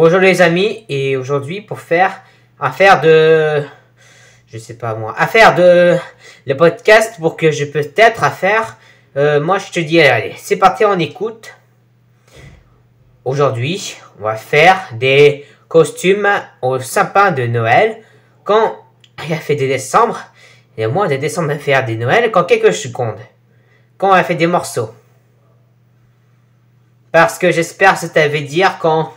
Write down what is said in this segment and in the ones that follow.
Bonjour les amis et aujourd'hui pour faire affaire de je sais pas moi affaire de le podcast pour que je peut être à faire euh, moi je te dis allez c'est parti on écoute aujourd'hui on va faire des costumes au sapin de Noël quand il a fait des décembre et au mois de décembre on faire des Noël quand quelques secondes quand on a fait des morceaux parce que j'espère que ça veut dire quand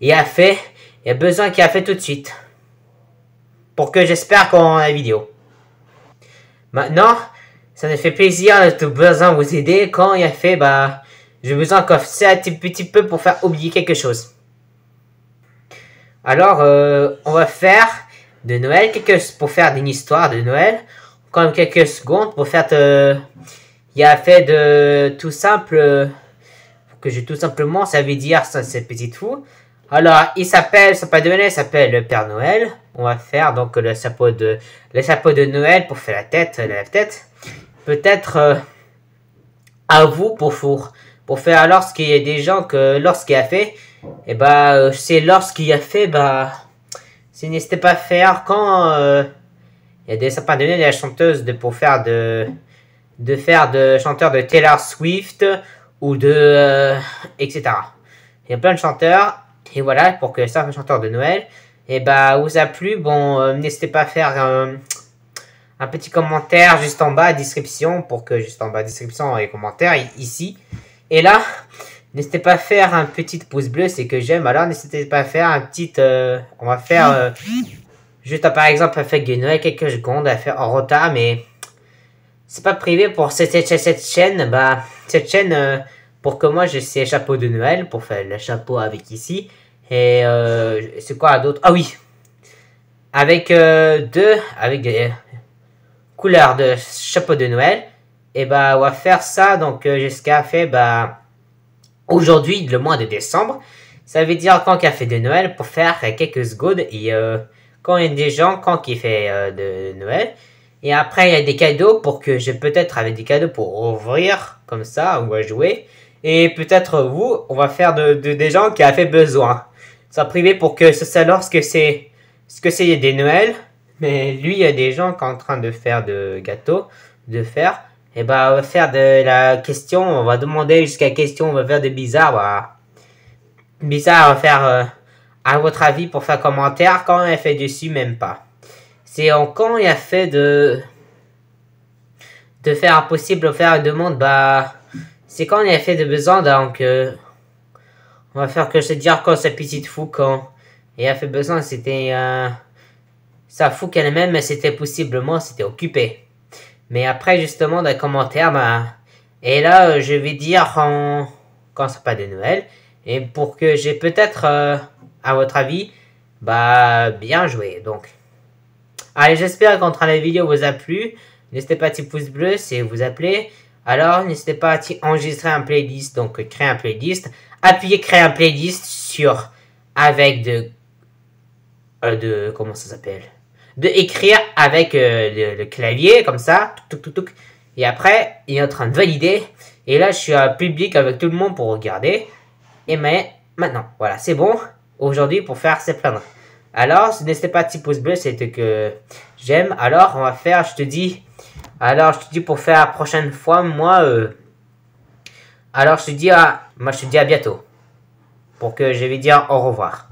y a fait, il y a besoin qu'il a fait tout de suite. Pour que j'espère qu'on a la vidéo. Maintenant, ça me fait plaisir de tout besoin vous aider. Quand il a fait, bah, j'ai besoin qu'on ça un petit peu pour faire oublier quelque chose. Alors, euh, on va faire de Noël quelques pour faire une histoire de Noël. Quand même quelques secondes pour faire de, il a fait de tout simple que j'ai tout simplement ça veut dire ça, cette petite fou alors, il s'appelle, ça pas donner, s'appelle le Père Noël. On va faire donc le chapeau de, de Noël pour faire la tête, la tête. Peut-être euh, à vous pour Pour faire lorsqu'il y a des gens que lorsqu'il a fait, et eh bah ben, euh, c'est lorsqu'il a fait, bah si n'hésitez pas à faire quand euh, il y a des sapins de Noël, il la chanteuse de pour faire de de faire de chanteur de Taylor Swift ou de etc. Il y a plein de chanteurs et voilà, pour que ça, chanteur de Noël, et eh bah, vous a plu. Bon, euh, n'hésitez pas à faire euh, un petit commentaire juste en bas, description, pour que juste en bas, description et commentaire, ici. Et là, n'hésitez pas à faire un petit pouce bleu, c'est que j'aime. Alors, n'hésitez pas à faire un petit... Euh, on va faire... juste, à, par exemple, à faire de Noël quelques secondes, à faire en retard, mais... C'est pas privé pour cette, cette chaîne, bah, cette chaîne pour que moi j'ai ces chapeaux de Noël pour faire le chapeau avec ici. Et euh, c'est quoi d'autre Ah oui Avec euh, deux, avec des euh, couleurs de chapeau de Noël, et bah on va faire ça donc jusqu'à fait bah aujourd'hui le mois de décembre. Ça veut dire quand a fait de Noël pour faire quelques secondes et euh, quand il y a des gens quand qui fait de Noël. Et après, il y a des cadeaux pour que j'ai peut-être avec des cadeaux pour ouvrir, comme ça, on va jouer. Et peut-être vous, on va faire de, des gens qui avaient besoin. Ça privé pour que ce soit que c'est ce que c'est des Noël. Mais lui, il y a des gens qui sont en train de faire de gâteaux, de faire. Et eh bah, ben, on va faire de la question, on va demander jusqu'à question, on va faire des bizarres. Bah. bizarre, on va faire euh, à votre avis pour faire commentaire quand a fait dessus, même pas. C'est en quand il a fait de de faire impossible, faire une demande, bah c'est quand il a fait de besoin donc... Euh, on va faire que je dire quand sa petite fou, quand il a fait besoin, c'était... Euh, sa fou qu'elle-même, mais c'était possiblement, c'était occupé. Mais après, justement, dans les commentaires, bah... Et là, euh, je vais dire en... quand c'est pas de Noël. Et pour que j'ai peut-être, euh, à votre avis, bah, bien joué, donc. Allez, j'espère qu'entre la vidéo vous a plu. N'hésitez pas à petit pouce bleu si vous appelez. Alors, n'hésitez pas à enregistrer un playlist, donc euh, créer un playlist. Appuyez créer un playlist sur avec de euh, de comment ça s'appelle de écrire avec euh, le, clavier comme ça et après il est en train de valider et là je suis à public avec tout le monde pour regarder et mais maintenant voilà c'est bon aujourd'hui pour faire ces plaintes. Alors, ce n'était pas petit pouce bleu, c'était que j'aime. Alors, on va faire, je te dis, alors je te dis pour faire la prochaine fois, moi, euh, alors je te dis à, moi je te dis à bientôt. Pour que je vais dire au revoir.